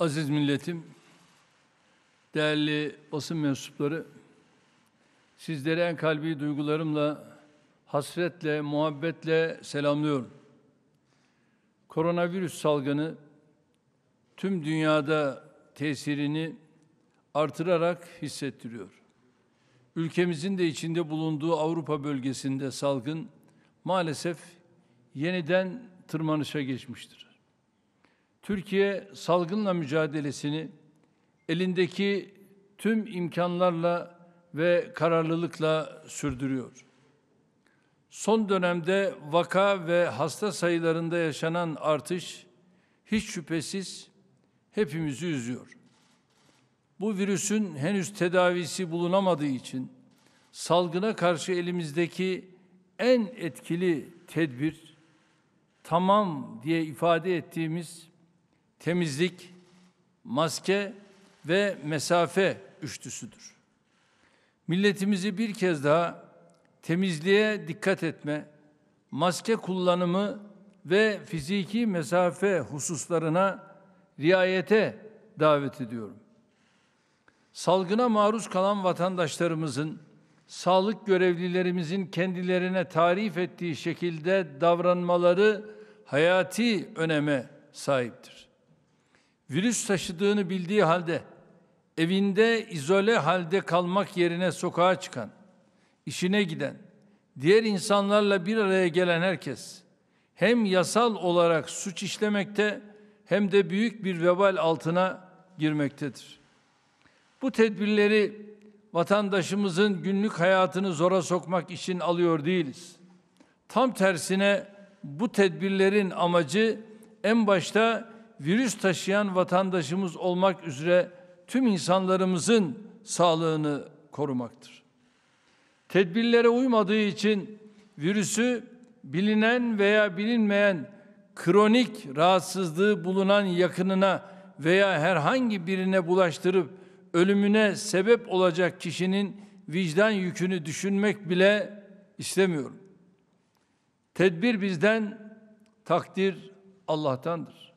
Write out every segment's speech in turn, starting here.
Aziz milletim, değerli basın mensupları, sizlere en kalbi duygularımla, hasretle, muhabbetle selamlıyorum. Koronavirüs salgını tüm dünyada tesirini artırarak hissettiriyor. Ülkemizin de içinde bulunduğu Avrupa bölgesinde salgın maalesef yeniden tırmanışa geçmiştir. Türkiye salgınla mücadelesini elindeki tüm imkanlarla ve kararlılıkla sürdürüyor. Son dönemde vaka ve hasta sayılarında yaşanan artış hiç şüphesiz hepimizi üzüyor. Bu virüsün henüz tedavisi bulunamadığı için salgına karşı elimizdeki en etkili tedbir tamam diye ifade ettiğimiz temizlik, maske ve mesafe üçlüsüdür. Milletimizi bir kez daha temizliğe dikkat etme, maske kullanımı ve fiziki mesafe hususlarına riayete davet ediyorum. Salgına maruz kalan vatandaşlarımızın, sağlık görevlilerimizin kendilerine tarif ettiği şekilde davranmaları hayati öneme sahiptir virüs taşıdığını bildiği halde evinde izole halde kalmak yerine sokağa çıkan, işine giden, diğer insanlarla bir araya gelen herkes hem yasal olarak suç işlemekte hem de büyük bir vebal altına girmektedir. Bu tedbirleri vatandaşımızın günlük hayatını zora sokmak için alıyor değiliz. Tam tersine bu tedbirlerin amacı en başta virüs taşıyan vatandaşımız olmak üzere tüm insanlarımızın sağlığını korumaktır. Tedbirlere uymadığı için virüsü bilinen veya bilinmeyen kronik rahatsızlığı bulunan yakınına veya herhangi birine bulaştırıp ölümüne sebep olacak kişinin vicdan yükünü düşünmek bile istemiyorum. Tedbir bizden, takdir Allah'tandır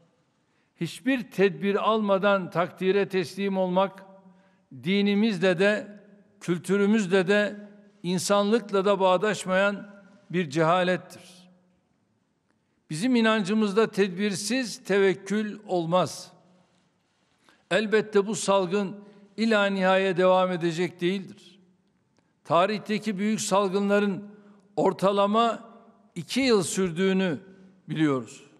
hiçbir tedbir almadan takdire teslim olmak dinimizle de kültürümüzle de insanlıkla da bağdaşmayan bir cehalettir. Bizim inancımızda tedbirsiz tevekkül olmaz. Elbette bu salgın ila nihaya devam edecek değildir. Tarihteki büyük salgınların ortalama iki yıl sürdüğünü biliyoruz.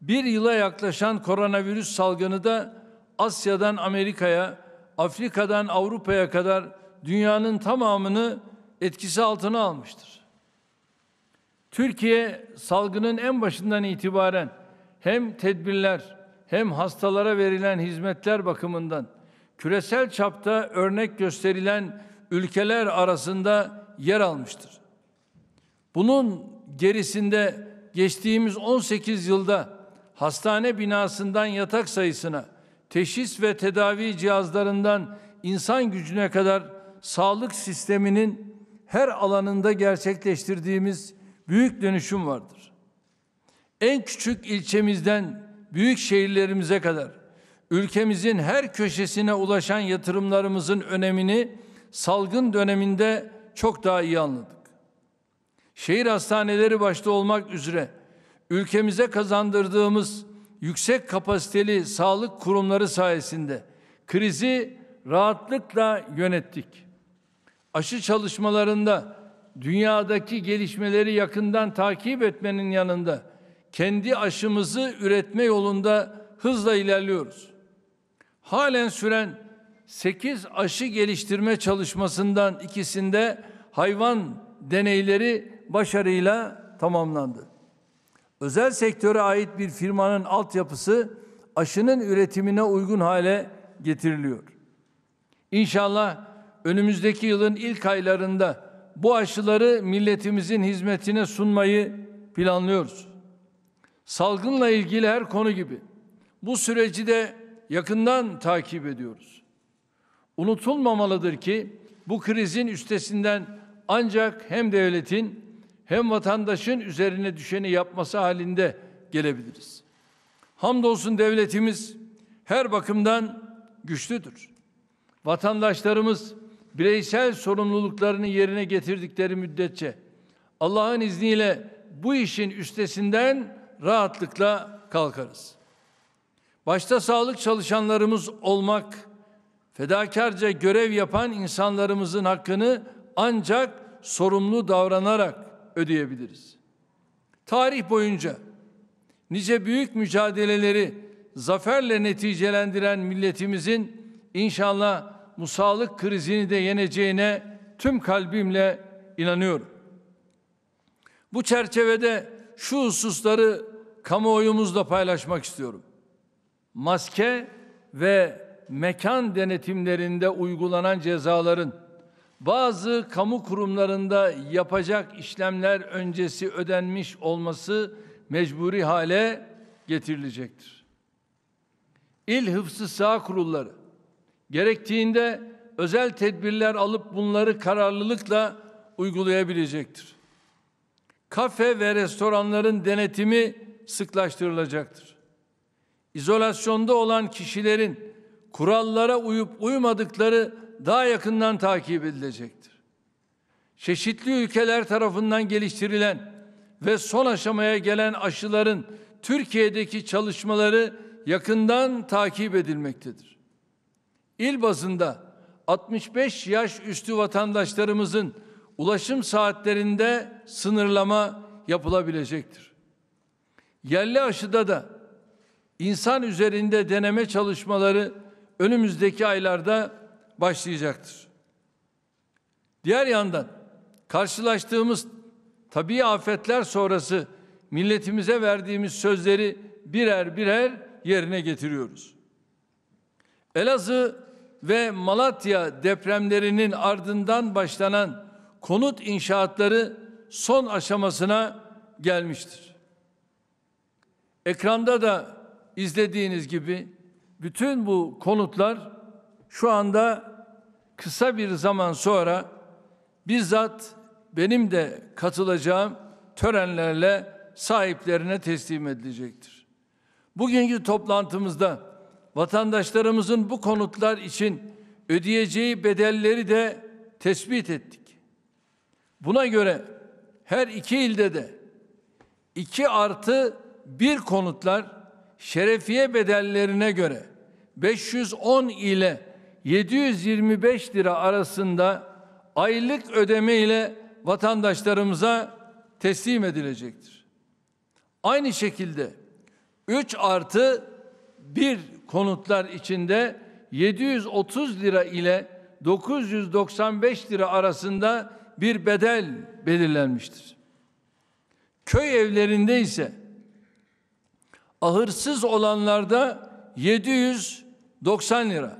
Bir yıla yaklaşan koronavirüs salgını da Asya'dan Amerika'ya, Afrika'dan Avrupa'ya kadar dünyanın tamamını etkisi altına almıştır. Türkiye salgının en başından itibaren hem tedbirler hem hastalara verilen hizmetler bakımından küresel çapta örnek gösterilen ülkeler arasında yer almıştır. Bunun gerisinde geçtiğimiz 18 yılda hastane binasından yatak sayısına, teşhis ve tedavi cihazlarından insan gücüne kadar sağlık sisteminin her alanında gerçekleştirdiğimiz büyük dönüşüm vardır. En küçük ilçemizden büyük şehirlerimize kadar ülkemizin her köşesine ulaşan yatırımlarımızın önemini salgın döneminde çok daha iyi anladık. Şehir hastaneleri başta olmak üzere ülkemize kazandırdığımız yüksek kapasiteli sağlık kurumları sayesinde krizi rahatlıkla yönettik. Aşı çalışmalarında dünyadaki gelişmeleri yakından takip etmenin yanında kendi aşımızı üretme yolunda hızla ilerliyoruz. Halen süren 8 aşı geliştirme çalışmasından ikisinde hayvan deneyleri başarıyla tamamlandı. Özel sektöre ait bir firmanın altyapısı aşının üretimine uygun hale getiriliyor. İnşallah önümüzdeki yılın ilk aylarında bu aşıları milletimizin hizmetine sunmayı planlıyoruz. Salgınla ilgili her konu gibi bu süreci de yakından takip ediyoruz. Unutulmamalıdır ki bu krizin üstesinden ancak hem devletin hem vatandaşın üzerine düşeni yapması halinde gelebiliriz. Hamdolsun devletimiz her bakımdan güçlüdür. Vatandaşlarımız bireysel sorumluluklarını yerine getirdikleri müddetçe Allah'ın izniyle bu işin üstesinden rahatlıkla kalkarız. Başta sağlık çalışanlarımız olmak, fedakarca görev yapan insanlarımızın hakkını ancak sorumlu davranarak ödeyebiliriz. Tarih boyunca nice büyük mücadeleleri zaferle neticelendiren milletimizin inşallah musallık krizini de yeneceğine tüm kalbimle inanıyorum. Bu çerçevede şu hususları kamuoyumuzla paylaşmak istiyorum. Maske ve mekan denetimlerinde uygulanan cezaların bazı kamu kurumlarında yapacak işlemler öncesi ödenmiş olması mecburi hale getirilecektir. İl Hıfzı Sağ Kurulları gerektiğinde özel tedbirler alıp bunları kararlılıkla uygulayabilecektir. Kafe ve restoranların denetimi sıklaştırılacaktır. İzolasyonda olan kişilerin kurallara uyup uymadıkları daha yakından takip edilecektir. Çeşitli ülkeler tarafından geliştirilen ve son aşamaya gelen aşıların Türkiye'deki çalışmaları yakından takip edilmektedir. İl bazında 65 yaş üstü vatandaşlarımızın ulaşım saatlerinde sınırlama yapılabilecektir. Yerli aşıda da insan üzerinde deneme çalışmaları önümüzdeki aylarda başlayacaktır. Diğer yandan karşılaştığımız tabii afetler sonrası milletimize verdiğimiz sözleri birer birer yerine getiriyoruz. Elazığ ve Malatya depremlerinin ardından başlanan konut inşaatları son aşamasına gelmiştir. Ekranda da izlediğiniz gibi bütün bu konutlar şu anda kısa bir zaman sonra bizzat benim de katılacağım törenlerle sahiplerine teslim edilecektir. Bugünkü toplantımızda vatandaşlarımızın bu konutlar için ödeyeceği bedelleri de tespit ettik. Buna göre her iki ilde de iki artı bir konutlar şerefiye bedellerine göre 510 ile 725 lira arasında aylık ödeme ile vatandaşlarımıza teslim edilecektir. Aynı şekilde 3 artı 1 konutlar içinde 730 lira ile 995 lira arasında bir bedel belirlenmiştir. Köy evlerinde ise ahırsız olanlarda 790 lira,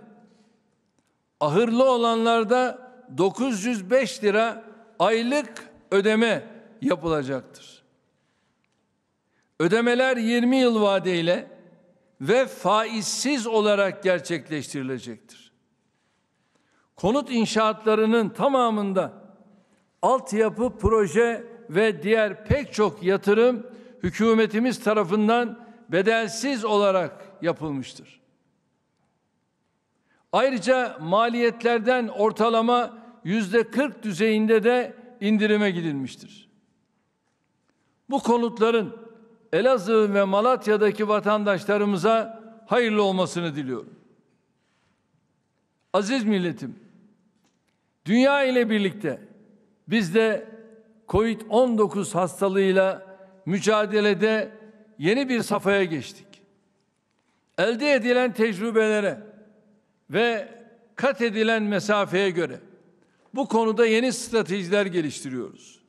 ahırlı olanlarda 905 lira aylık ödeme yapılacaktır. Ödemeler 20 yıl vadeyle ve faizsiz olarak gerçekleştirilecektir. Konut inşaatlarının tamamında altyapı proje ve diğer pek çok yatırım hükümetimiz tarafından bedelsiz olarak yapılmıştır. Ayrıca maliyetlerden ortalama yüzde 40 düzeyinde de indirime gidilmiştir. Bu konutların Elazığ ve Malatya'daki vatandaşlarımıza hayırlı olmasını diliyorum. Aziz milletim, dünya ile birlikte biz de COVID-19 hastalığıyla mücadelede yeni bir safhaya geçtik. Elde edilen tecrübelere, ve kat edilen mesafeye göre bu konuda yeni stratejiler geliştiriyoruz.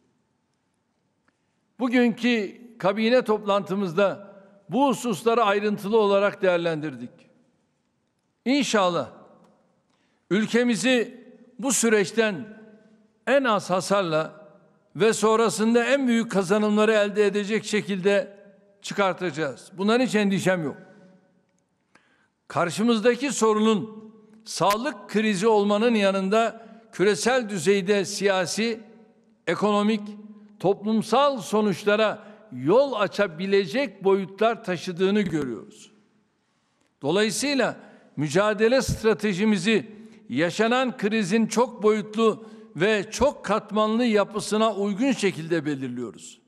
Bugünkü kabine toplantımızda bu hususları ayrıntılı olarak değerlendirdik. İnşallah ülkemizi bu süreçten en az hasarla ve sonrasında en büyük kazanımları elde edecek şekilde çıkartacağız. Bunların hiç endişem yok. Karşımızdaki sorunun sağlık krizi olmanın yanında küresel düzeyde siyasi, ekonomik, toplumsal sonuçlara yol açabilecek boyutlar taşıdığını görüyoruz. Dolayısıyla mücadele stratejimizi yaşanan krizin çok boyutlu ve çok katmanlı yapısına uygun şekilde belirliyoruz.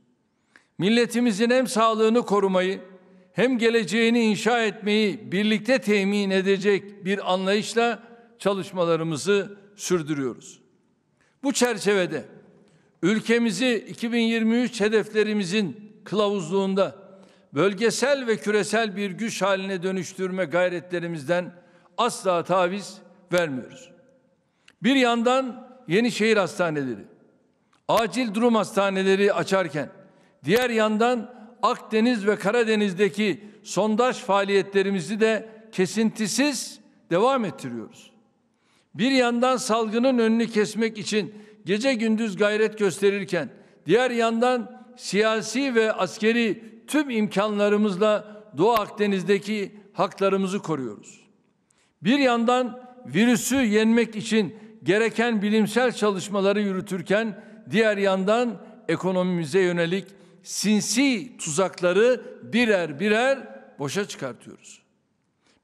Milletimizin hem sağlığını korumayı hem geleceğini inşa etmeyi birlikte temin edecek bir anlayışla çalışmalarımızı sürdürüyoruz. Bu çerçevede ülkemizi 2023 hedeflerimizin kılavuzluğunda bölgesel ve küresel bir güç haline dönüştürme gayretlerimizden asla taviz vermiyoruz. Bir yandan yeni şehir hastaneleri, acil durum hastaneleri açarken diğer yandan Akdeniz ve Karadeniz'deki sondaj faaliyetlerimizi de kesintisiz devam ettiriyoruz. Bir yandan salgının önünü kesmek için gece gündüz gayret gösterirken diğer yandan siyasi ve askeri tüm imkanlarımızla Doğu Akdeniz'deki haklarımızı koruyoruz. Bir yandan virüsü yenmek için gereken bilimsel çalışmaları yürütürken diğer yandan ekonomimize yönelik sinsi tuzakları birer birer boşa çıkartıyoruz.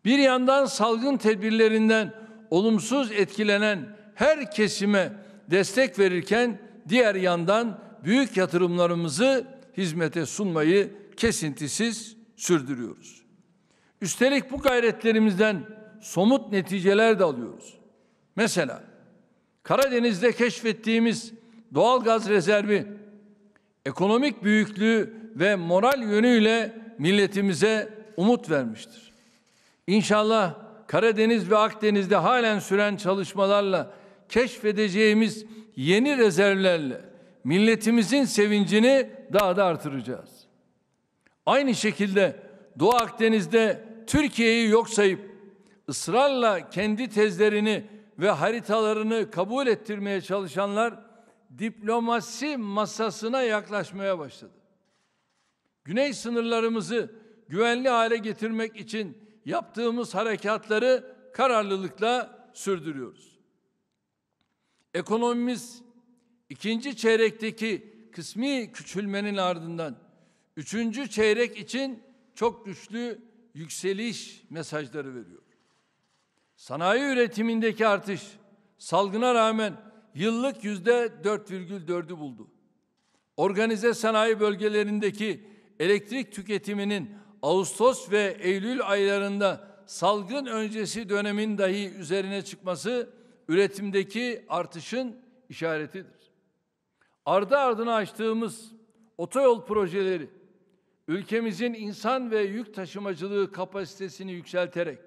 Bir yandan salgın tedbirlerinden olumsuz etkilenen her kesime destek verirken diğer yandan büyük yatırımlarımızı hizmete sunmayı kesintisiz sürdürüyoruz. Üstelik bu gayretlerimizden somut neticeler de alıyoruz. Mesela Karadeniz'de keşfettiğimiz doğal gaz rezervi ekonomik büyüklüğü ve moral yönüyle milletimize umut vermiştir. İnşallah Karadeniz ve Akdeniz'de halen süren çalışmalarla keşfedeceğimiz yeni rezervlerle milletimizin sevincini daha da artıracağız. Aynı şekilde Doğu Akdeniz'de Türkiye'yi yok sayıp ısrarla kendi tezlerini ve haritalarını kabul ettirmeye çalışanlar diplomasi masasına yaklaşmaya başladı. Güney sınırlarımızı güvenli hale getirmek için yaptığımız harekatları kararlılıkla sürdürüyoruz. Ekonomimiz ikinci çeyrekteki kısmi küçülmenin ardından üçüncü çeyrek için çok güçlü yükseliş mesajları veriyor. Sanayi üretimindeki artış salgına rağmen yıllık yüzde 4,4'ü buldu. Organize sanayi bölgelerindeki elektrik tüketiminin Ağustos ve Eylül aylarında salgın öncesi dönemin dahi üzerine çıkması üretimdeki artışın işaretidir. Ardı ardına açtığımız otoyol projeleri ülkemizin insan ve yük taşımacılığı kapasitesini yükselterek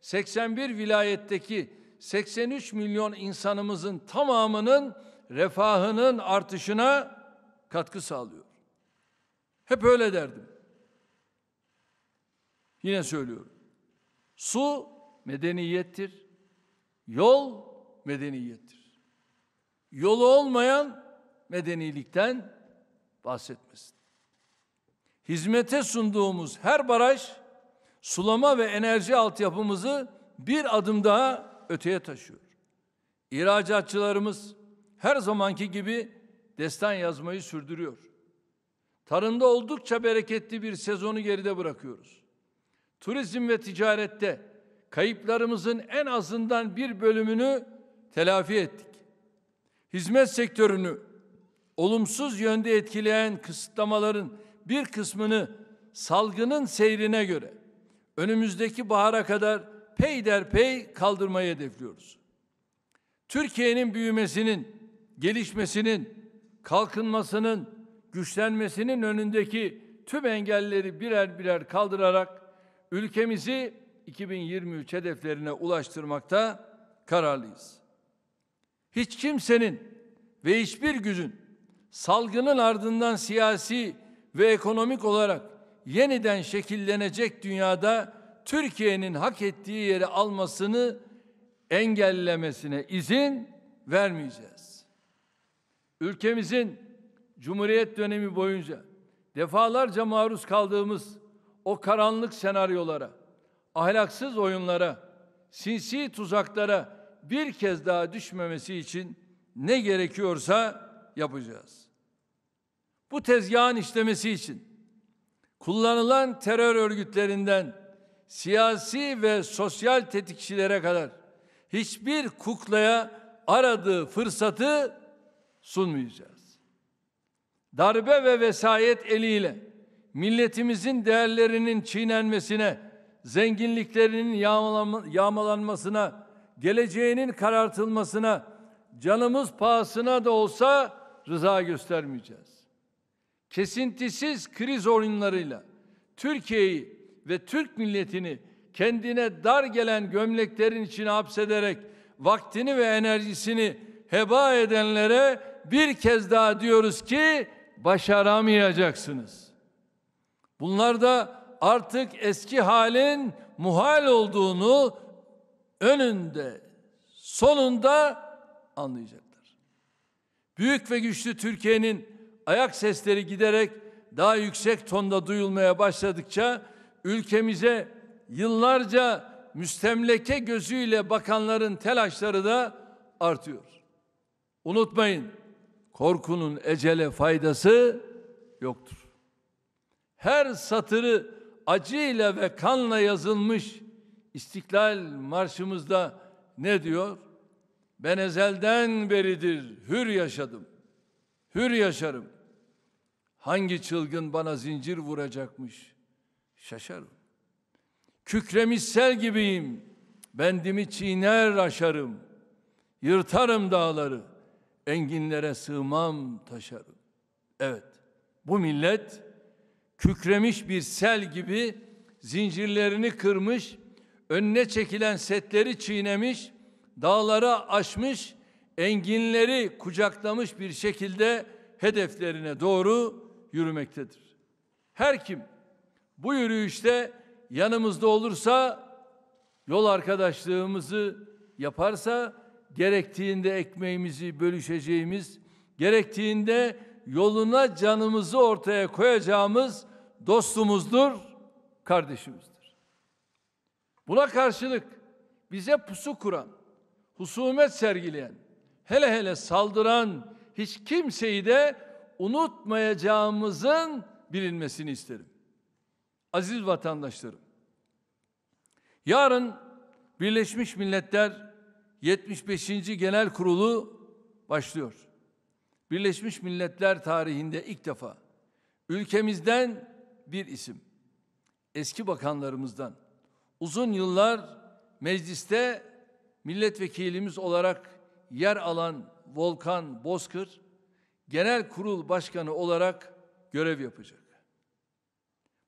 81 vilayetteki 83 milyon insanımızın tamamının refahının artışına katkı sağlıyor. Hep öyle derdim. Yine söylüyorum. Su medeniyettir. Yol medeniyettir. Yolu olmayan medenilikten bahsetmesin. Hizmete sunduğumuz her baraj sulama ve enerji altyapımızı bir adım daha öteye taşıyor. İhracatçılarımız her zamanki gibi destan yazmayı sürdürüyor. Tarımda oldukça bereketli bir sezonu geride bırakıyoruz. Turizm ve ticarette kayıplarımızın en azından bir bölümünü telafi ettik. Hizmet sektörünü olumsuz yönde etkileyen kısıtlamaların bir kısmını salgının seyrine göre önümüzdeki bahara kadar peyderpey kaldırmayı hedefliyoruz. Türkiye'nin büyümesinin, gelişmesinin, kalkınmasının, güçlenmesinin önündeki tüm engelleri birer birer kaldırarak ülkemizi 2023 hedeflerine ulaştırmakta kararlıyız. Hiç kimsenin ve hiçbir gücün salgının ardından siyasi ve ekonomik olarak yeniden şekillenecek dünyada Türkiye'nin hak ettiği yeri almasını engellemesine izin vermeyeceğiz. Ülkemizin Cumhuriyet dönemi boyunca defalarca maruz kaldığımız o karanlık senaryolara, ahlaksız oyunlara, sinsi tuzaklara bir kez daha düşmemesi için ne gerekiyorsa yapacağız. Bu tezgahın işlemesi için kullanılan terör örgütlerinden siyasi ve sosyal tetikçilere kadar hiçbir kuklaya aradığı fırsatı sunmayacağız. Darbe ve vesayet eliyle milletimizin değerlerinin çiğnenmesine, zenginliklerinin yağmalanmasına, geleceğinin karartılmasına, canımız pahasına da olsa rıza göstermeyeceğiz. Kesintisiz kriz oyunlarıyla Türkiye'yi ve Türk milletini kendine dar gelen gömleklerin içine hapsederek vaktini ve enerjisini heba edenlere bir kez daha diyoruz ki başaramayacaksınız. Bunlar da artık eski halin muhal olduğunu önünde sonunda anlayacaklar. Büyük ve güçlü Türkiye'nin ayak sesleri giderek daha yüksek tonda duyulmaya başladıkça ülkemize yıllarca müstemleke gözüyle bakanların telaşları da artıyor. Unutmayın, korkunun ecele faydası yoktur. Her satırı acıyla ve kanla yazılmış İstiklal Marşımızda ne diyor? Ben ezelden beridir hür yaşadım. Hür yaşarım. Hangi çılgın bana zincir vuracakmış? şaşarım. Kükremiş sel gibiyim. Bendimi çiğner aşarım. Yırtarım dağları. Enginlere sığmam taşarım. Evet. Bu millet kükremiş bir sel gibi zincirlerini kırmış, önüne çekilen setleri çiğnemiş, dağlara aşmış, enginleri kucaklamış bir şekilde hedeflerine doğru yürümektedir. Her kim bu yürüyüşte yanımızda olursa, yol arkadaşlığımızı yaparsa, gerektiğinde ekmeğimizi bölüşeceğimiz, gerektiğinde yoluna canımızı ortaya koyacağımız dostumuzdur, kardeşimizdir. Buna karşılık bize pusu kuran, husumet sergileyen, hele hele saldıran hiç kimseyi de unutmayacağımızın bilinmesini isterim aziz vatandaşlarım. Yarın Birleşmiş Milletler 75. Genel Kurulu başlıyor. Birleşmiş Milletler tarihinde ilk defa ülkemizden bir isim, eski bakanlarımızdan, uzun yıllar mecliste milletvekilimiz olarak yer alan Volkan Bozkır, genel kurul başkanı olarak görev yapacak.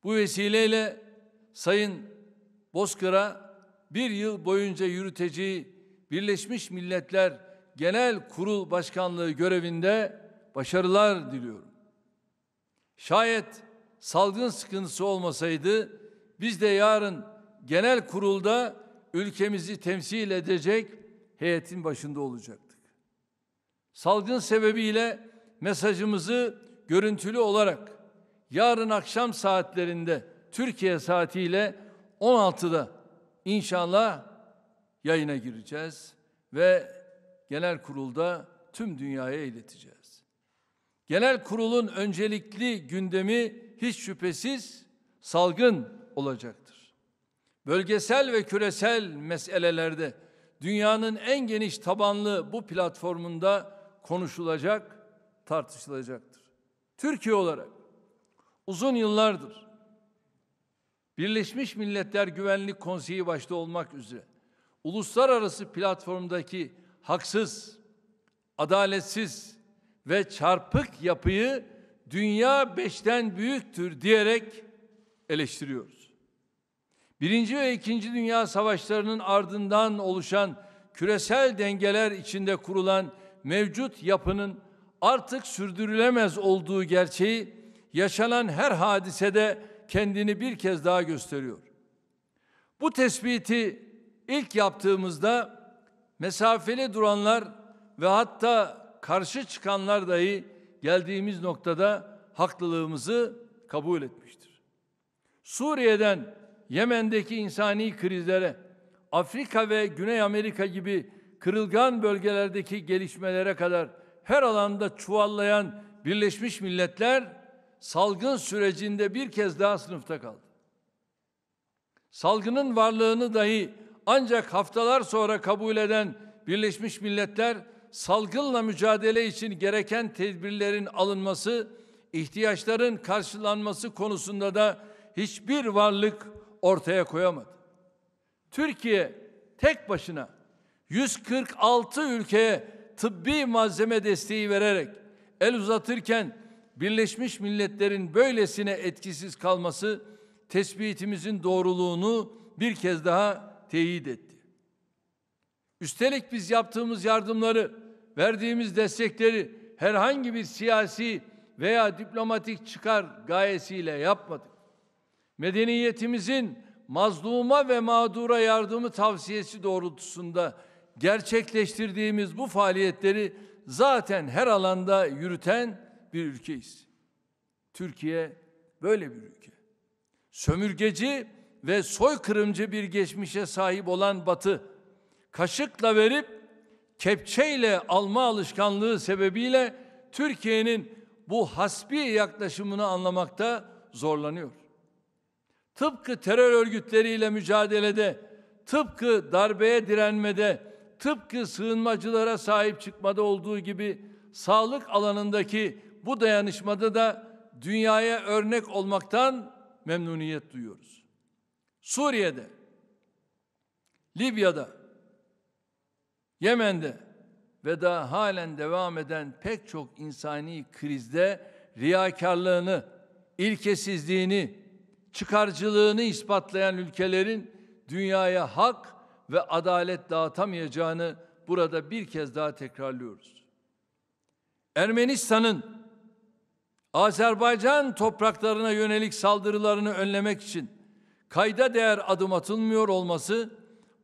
Bu vesileyle Sayın Bozkır'a bir yıl boyunca yürüteceği Birleşmiş Milletler Genel Kurul Başkanlığı görevinde başarılar diliyorum. Şayet salgın sıkıntısı olmasaydı biz de yarın genel kurulda ülkemizi temsil edecek heyetin başında olacaktık. Salgın sebebiyle mesajımızı görüntülü olarak yarın akşam saatlerinde Türkiye saatiyle 16'da inşallah yayına gireceğiz ve genel kurulda tüm dünyaya ileteceğiz. Genel kurulun öncelikli gündemi hiç şüphesiz salgın olacaktır. Bölgesel ve küresel meselelerde dünyanın en geniş tabanlı bu platformunda konuşulacak, tartışılacaktır. Türkiye olarak uzun yıllardır Birleşmiş Milletler Güvenlik Konseyi başta olmak üzere uluslararası platformdaki haksız, adaletsiz ve çarpık yapıyı dünya beşten büyüktür diyerek eleştiriyoruz. Birinci ve ikinci dünya savaşlarının ardından oluşan küresel dengeler içinde kurulan mevcut yapının artık sürdürülemez olduğu gerçeği yaşanan her hadisede kendini bir kez daha gösteriyor. Bu tespiti ilk yaptığımızda mesafeli duranlar ve hatta karşı çıkanlar dahi geldiğimiz noktada haklılığımızı kabul etmiştir. Suriye'den Yemen'deki insani krizlere, Afrika ve Güney Amerika gibi kırılgan bölgelerdeki gelişmelere kadar her alanda çuvallayan Birleşmiş Milletler salgın sürecinde bir kez daha sınıfta kaldı. Salgının varlığını dahi ancak haftalar sonra kabul eden Birleşmiş Milletler salgınla mücadele için gereken tedbirlerin alınması, ihtiyaçların karşılanması konusunda da hiçbir varlık ortaya koyamadı. Türkiye tek başına 146 ülkeye tıbbi malzeme desteği vererek el uzatırken Birleşmiş Milletler'in böylesine etkisiz kalması tespitimizin doğruluğunu bir kez daha teyit etti. Üstelik biz yaptığımız yardımları, verdiğimiz destekleri herhangi bir siyasi veya diplomatik çıkar gayesiyle yapmadık. Medeniyetimizin mazluma ve mağdura yardımı tavsiyesi doğrultusunda gerçekleştirdiğimiz bu faaliyetleri zaten her alanda yürüten bir ülkeyiz. Türkiye böyle bir ülke. Sömürgeci ve soykırımcı bir geçmişe sahip olan Batı, kaşıkla verip kepçeyle alma alışkanlığı sebebiyle Türkiye'nin bu hasbi yaklaşımını anlamakta zorlanıyor. Tıpkı terör örgütleriyle mücadelede, tıpkı darbeye direnmede, tıpkı sığınmacılara sahip çıkmada olduğu gibi sağlık alanındaki bu dayanışmada da dünyaya örnek olmaktan memnuniyet duyuyoruz. Suriye'de, Libya'da, Yemen'de ve daha halen devam eden pek çok insani krizde riyakarlığını, ilkesizliğini, çıkarcılığını ispatlayan ülkelerin dünyaya hak ve adalet dağıtamayacağını burada bir kez daha tekrarlıyoruz. Ermenistan'ın Azerbaycan topraklarına yönelik saldırılarını önlemek için kayda değer adım atılmıyor olması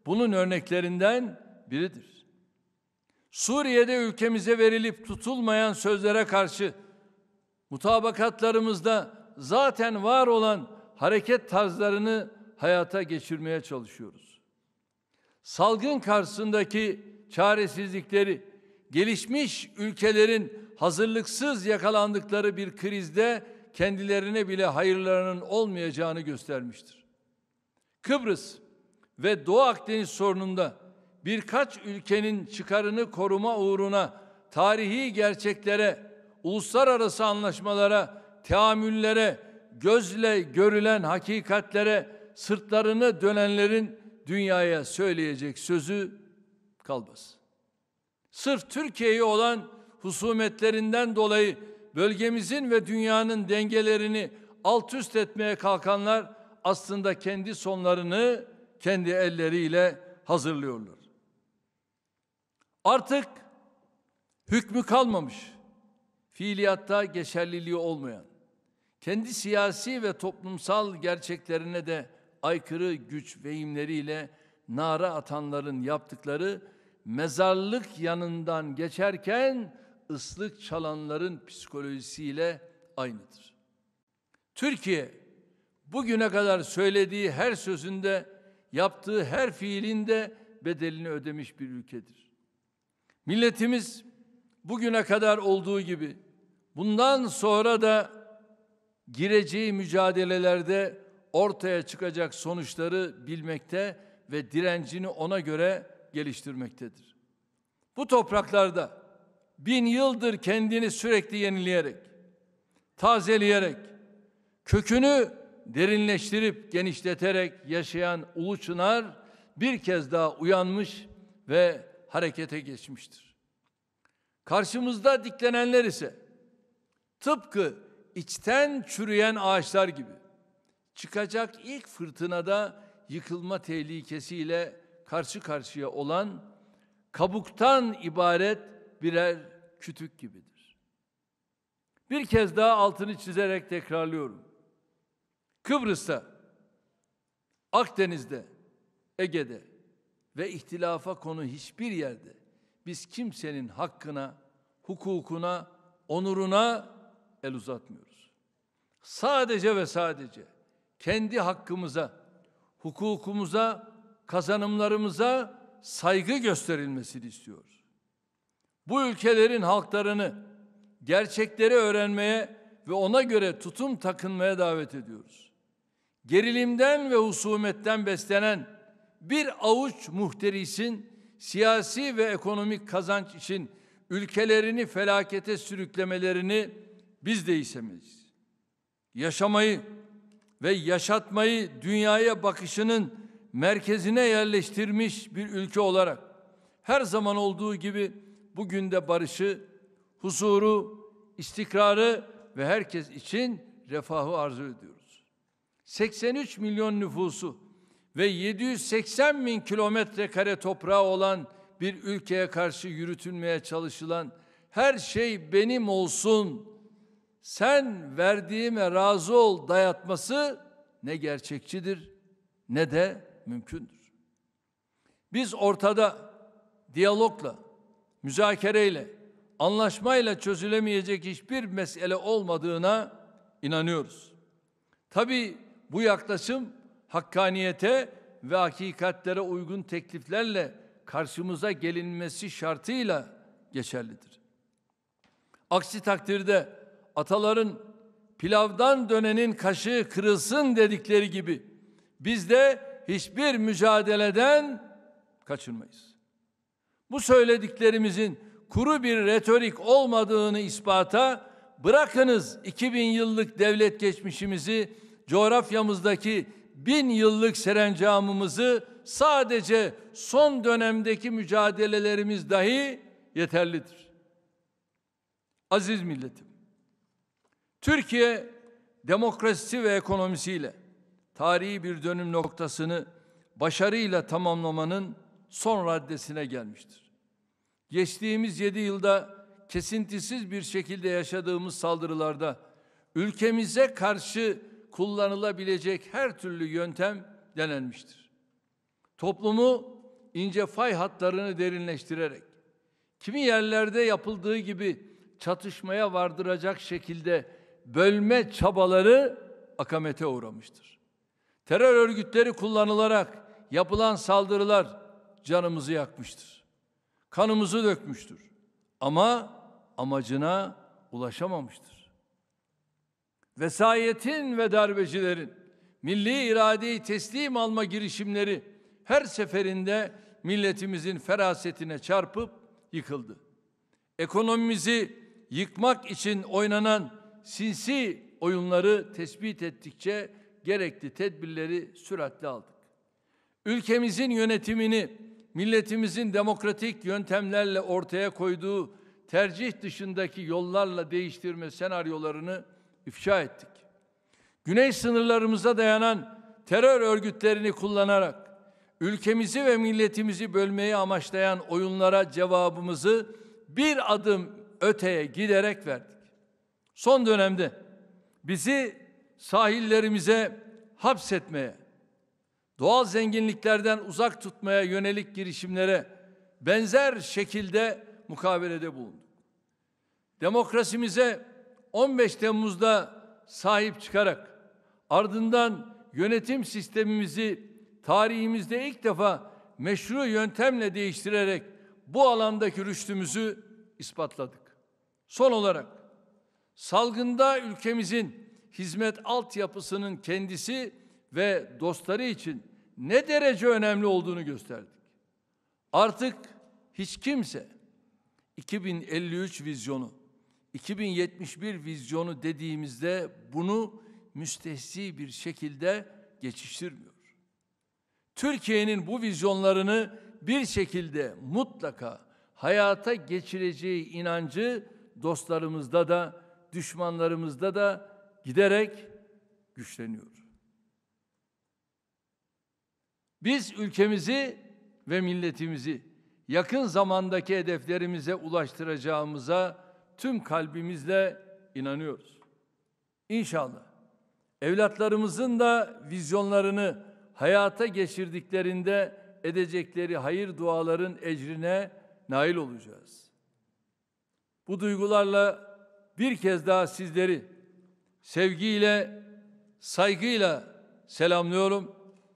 bunun örneklerinden biridir. Suriye'de ülkemize verilip tutulmayan sözlere karşı mutabakatlarımızda zaten var olan hareket tarzlarını hayata geçirmeye çalışıyoruz. Salgın karşısındaki çaresizlikleri gelişmiş ülkelerin hazırlıksız yakalandıkları bir krizde kendilerine bile hayırlarının olmayacağını göstermiştir. Kıbrıs ve Doğu Akdeniz sorununda birkaç ülkenin çıkarını koruma uğruna tarihi gerçeklere, uluslararası anlaşmalara, teamüllere, gözle görülen hakikatlere sırtlarını dönenlerin dünyaya söyleyecek sözü kalmaz. Sırf Türkiye'yi olan husumetlerinden dolayı bölgemizin ve dünyanın dengelerini alt üst etmeye kalkanlar aslında kendi sonlarını kendi elleriyle hazırlıyorlar. Artık hükmü kalmamış, fiiliyatta geçerliliği olmayan, kendi siyasi ve toplumsal gerçeklerine de aykırı güç vehimleriyle nara atanların yaptıkları mezarlık yanından geçerken ıslık çalanların psikolojisiyle aynıdır. Türkiye bugüne kadar söylediği her sözünde, yaptığı her fiilinde bedelini ödemiş bir ülkedir. Milletimiz bugüne kadar olduğu gibi bundan sonra da gireceği mücadelelerde ortaya çıkacak sonuçları bilmekte ve direncini ona göre geliştirmektedir. Bu topraklarda bin yıldır kendini sürekli yenileyerek, tazeleyerek, kökünü derinleştirip genişleterek yaşayan Ulu Çınar bir kez daha uyanmış ve harekete geçmiştir. Karşımızda diklenenler ise tıpkı içten çürüyen ağaçlar gibi çıkacak ilk fırtınada yıkılma tehlikesiyle karşı karşıya olan kabuktan ibaret birer kütük gibidir. Bir kez daha altını çizerek tekrarlıyorum. Kıbrıs'ta, Akdeniz'de, Ege'de ve ihtilafa konu hiçbir yerde biz kimsenin hakkına, hukukuna, onuruna el uzatmıyoruz. Sadece ve sadece kendi hakkımıza, hukukumuza, kazanımlarımıza saygı gösterilmesini istiyoruz. Bu ülkelerin halklarını gerçekleri öğrenmeye ve ona göre tutum takınmaya davet ediyoruz. Gerilimden ve husumetten beslenen bir avuç muhterisin siyasi ve ekonomik kazanç için ülkelerini felakete sürüklemelerini biz de istemeyiz. Yaşamayı ve yaşatmayı dünyaya bakışının merkezine yerleştirmiş bir ülke olarak her zaman olduğu gibi bugün de barışı, huzuru, istikrarı ve herkes için refahı arzu ediyoruz. 83 milyon nüfusu ve 780 bin kilometre kare toprağı olan bir ülkeye karşı yürütülmeye çalışılan her şey benim olsun, sen verdiğime razı ol dayatması ne gerçekçidir ne de mümkündür. Biz ortada diyalogla, müzakereyle, anlaşmayla çözülemeyecek hiçbir mesele olmadığına inanıyoruz. Tabi bu yaklaşım hakkaniyete ve hakikatlere uygun tekliflerle karşımıza gelinmesi şartıyla geçerlidir. Aksi takdirde ataların pilavdan dönenin kaşığı kırılsın dedikleri gibi biz de hiçbir mücadeleden kaçınmayız. Bu söylediklerimizin kuru bir retorik olmadığını ispata bırakınız 2000 yıllık devlet geçmişimizi, coğrafyamızdaki bin yıllık serencamımızı sadece son dönemdeki mücadelelerimiz dahi yeterlidir. Aziz milletim, Türkiye demokrasisi ve ekonomisiyle tarihi bir dönüm noktasını başarıyla tamamlamanın son raddesine gelmiştir. Geçtiğimiz yedi yılda kesintisiz bir şekilde yaşadığımız saldırılarda ülkemize karşı kullanılabilecek her türlü yöntem denenmiştir. Toplumu ince fay hatlarını derinleştirerek kimi yerlerde yapıldığı gibi çatışmaya vardıracak şekilde bölme çabaları akamete uğramıştır. Terör örgütleri kullanılarak yapılan saldırılar canımızı yakmıştır kanımızı dökmüştür. Ama amacına ulaşamamıştır. Vesayetin ve darbecilerin milli iradeyi teslim alma girişimleri her seferinde milletimizin ferasetine çarpıp yıkıldı. Ekonomimizi yıkmak için oynanan sinsi oyunları tespit ettikçe gerekli tedbirleri süratle aldık. Ülkemizin yönetimini milletimizin demokratik yöntemlerle ortaya koyduğu tercih dışındaki yollarla değiştirme senaryolarını ifşa ettik. Güney sınırlarımıza dayanan terör örgütlerini kullanarak ülkemizi ve milletimizi bölmeyi amaçlayan oyunlara cevabımızı bir adım öteye giderek verdik. Son dönemde bizi sahillerimize hapsetmeye, doğal zenginliklerden uzak tutmaya yönelik girişimlere benzer şekilde mukabelede bulunduk. Demokrasimize 15 Temmuz'da sahip çıkarak ardından yönetim sistemimizi tarihimizde ilk defa meşru yöntemle değiştirerek bu alandaki rüştümüzü ispatladık. Son olarak salgında ülkemizin hizmet altyapısının kendisi ve dostları için ne derece önemli olduğunu gösterdik. Artık hiç kimse 2053 vizyonu, 2071 vizyonu dediğimizde bunu müstehsi bir şekilde geçiştirmiyor. Türkiye'nin bu vizyonlarını bir şekilde mutlaka hayata geçireceği inancı dostlarımızda da düşmanlarımızda da giderek güçleniyor. Biz ülkemizi ve milletimizi yakın zamandaki hedeflerimize ulaştıracağımıza tüm kalbimizle inanıyoruz. İnşallah evlatlarımızın da vizyonlarını hayata geçirdiklerinde edecekleri hayır duaların ecrine nail olacağız. Bu duygularla bir kez daha sizleri sevgiyle, saygıyla selamlıyorum.